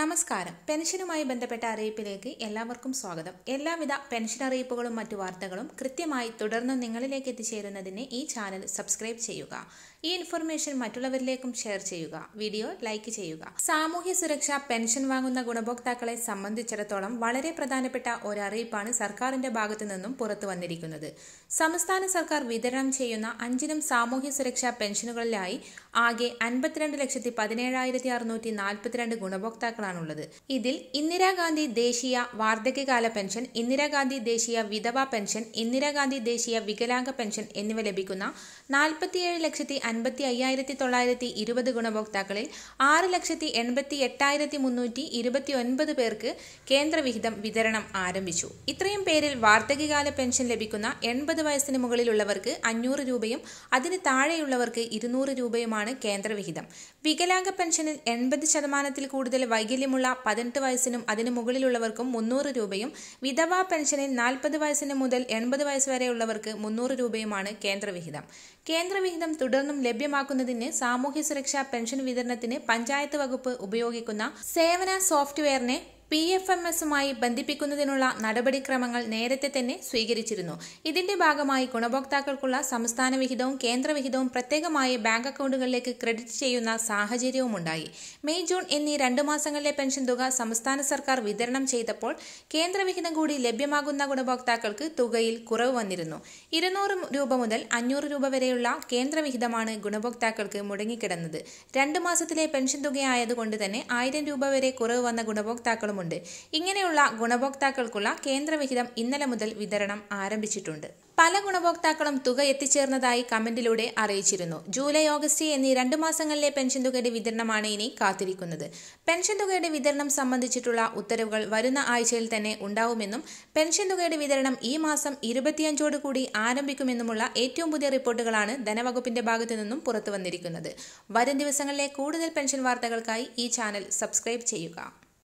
നമസ്കാരം പെൻഷനുമായി ബന്ധപ്പെട്ട അറിയിപ്പിലേക്ക് എല്ലാവർക്കും സ്വാഗതം എല്ലാവിധ പെൻഷൻ അറിയിപ്പുകളും മറ്റു വാർത്തകളും കൃത്യമായി തുടർന്ന് നിങ്ങളിലേക്ക് എത്തിച്ചേരുന്നതിന് ഈ ചാനൽ സബ്സ്ക്രൈബ് ചെയ്യുക ഈ ഇൻഫർമേഷൻ മറ്റുള്ളവരിലേക്കും ഷെയർ ചെയ്യുക വീഡിയോ ലൈക്ക് ചെയ്യുക സാമൂഹ്യ സുരക്ഷ പെൻഷൻ വാങ്ങുന്ന ഗുണഭോക്താക്കളെ സംബന്ധിച്ചിടത്തോളം വളരെ പ്രധാനപ്പെട്ട ഒരു അറിയിപ്പാണ് സർക്കാരിന്റെ ഭാഗത്തു നിന്നും പുറത്തു വന്നിരിക്കുന്നത് സംസ്ഥാന സർക്കാർ വിതരണം ചെയ്യുന്ന അഞ്ചിനും സാമൂഹ്യ സുരക്ഷാ പെൻഷനുകളിലായി ആകെ അൻപത്തിരണ്ട് ലക്ഷത്തി പതിനേഴായിരത്തി അറുന്നൂറ്റി നാൽപ്പത്തിരണ്ട് ഗുണഭോക്താക്കളാണ് പെൻഷനുകളാണുള്ളത് ഇതിൽ ഇന്ദിരാഗാന്ധി ദേശീയ വാർദ്ധക്യകാല പെൻഷൻ ഇന്ദിരാഗാന്ധി ദേശീയ വിധവ പെൻഷൻ ഇന്ദിരാഗാന്ധി ദേശീയ വികലാംഗ പെൻഷൻ എന്നിവ ലഭിക്കുന്ന നാൽപ്പത്തിയേഴ് ലക്ഷത്തി അൻപത്തി അയ്യായിരത്തി തൊള്ളായിരത്തി ഇരുപത് ഗുണഭോക്താക്കളിൽ ആറ് ലക്ഷത്തി എൺപത്തി എട്ടായിരത്തി മുന്നൂറ്റി ഇരുപത്തി ഒൻപത് പേർക്ക് കേന്ദ്രവിഹിതം വിതരണം ആരംഭിച്ചു ഇത്രയും പേരിൽ വാർദ്ധക്യകാല പെൻഷൻ ലഭിക്കുന്ന എൺപത് വയസ്സിന് മുകളിലുള്ളവർക്ക് അഞ്ഞൂറ് രൂപയും അതിന് താഴെയുള്ളവർക്ക് ഇരുന്നൂറ് രൂപയുമാണ് കേന്ദ്രവിഹിതം വികലാംഗ പെൻഷനിൽ എൺപത് ശതമാനത്തിൽ കൂടുതൽ വൈകി പ്രാബല്യമുള്ള പതിനെട്ട് വയസ്സിനും അതിനു മുകളിലുള്ളവർക്കും മുന്നൂറ് രൂപയും വിധവാ പെൻഷനിൽ നാൽപ്പത് വയസ്സിന് മുതൽ എൺപത് വയസ്സ് വരെയുള്ളവർക്ക് മുന്നൂറ് രൂപയുമാണ് കേന്ദ്രവിഹിതം കേന്ദ്രവിഹിതം തുടർന്നും ലഭ്യമാക്കുന്നതിന് സാമൂഹ്യ സുരക്ഷാ പെൻഷൻ വിതരണത്തിന് പഞ്ചായത്ത് വകുപ്പ് ഉപയോഗിക്കുന്ന സേവന സോഫ്റ്റ്വെയറിനെ പി എഫ് എം എസുമായി ബന്ധിപ്പിക്കുന്നതിനുള്ള നടപടിക്രമങ്ങൾ നേരത്തെ തന്നെ സ്വീകരിച്ചിരുന്നു ഇതിന്റെ ഭാഗമായി ഗുണഭോക്താക്കൾക്കുള്ള സംസ്ഥാന വിഹിതവും കേന്ദ്ര വിഹിതവും പ്രത്യേകമായി ബാങ്ക് അക്കൗണ്ടുകളിലേക്ക് ക്രെഡിറ്റ് ചെയ്യുന്ന ഉണ്ടായി മെയ് ജൂൺ എന്നീ രണ്ട് മാസങ്ങളിലെ പെൻഷൻ തുക സംസ്ഥാന സർക്കാർ വിതരണം ചെയ്തപ്പോൾ കേന്ദ്ര വിഹിതം കൂടി ലഭ്യമാകുന്ന ഗുണഭോക്താക്കൾക്ക് തുകയിൽ കുറവ് വന്നിരുന്നു ഇരുന്നൂറ് രൂപ മുതൽ അഞ്ഞൂറ് രൂപ വരെയുള്ള കേന്ദ്ര വിഹിതമാണ് ഗുണഭോക്താക്കൾക്ക് മുടങ്ങിക്കിടന്നത് രണ്ട് മാസത്തിലെ പെൻഷൻ തുകയായതുകൊണ്ട് തന്നെ ആയിരം രൂപ വരെ കുറവ് വന്ന ഗുണഭോക്താക്കളും വിഹിതമുണ്ട് ഇങ്ങനെയുള്ള ഗുണഭോക്താക്കൾക്കുള്ള കേന്ദ്രവിഹിതം ഇന്നലെ മുതൽ വിതരണം ആരംഭിച്ചിട്ടുണ്ട് പല ഗുണഭോക്താക്കളും തുക എത്തിച്ചേർന്നതായി കമന്റിലൂടെ അറിയിച്ചിരുന്നു ജൂലൈ ഓഗസ്റ്റ് എന്നീ രണ്ടു മാസങ്ങളിലെ പെൻഷൻ തുകയുടെ വിതരണമാണ് ഇനി കാത്തിരിക്കുന്നത് പെൻഷൻ തുകയുടെ വിതരണം സംബന്ധിച്ചിട്ടുള്ള ഉത്തരവുകൾ വരുന്ന ആഴ്ചയിൽ തന്നെ ഉണ്ടാവുമെന്നും പെൻഷൻ തുകയുടെ വിതരണം ഈ മാസം കൂടി ആരംഭിക്കുമെന്നുമുള്ള ഏറ്റവും പുതിയ റിപ്പോർട്ടുകളാണ് ധനവകുപ്പിന്റെ ഭാഗത്തു നിന്നും പുറത്തു വന്നിരിക്കുന്നത് വരും ദിവസങ്ങളിലെ കൂടുതൽ പെൻഷൻ വാർത്തകൾക്കായി ഈ ചാനൽ സബ്സ്ക്രൈബ് ചെയ്യുക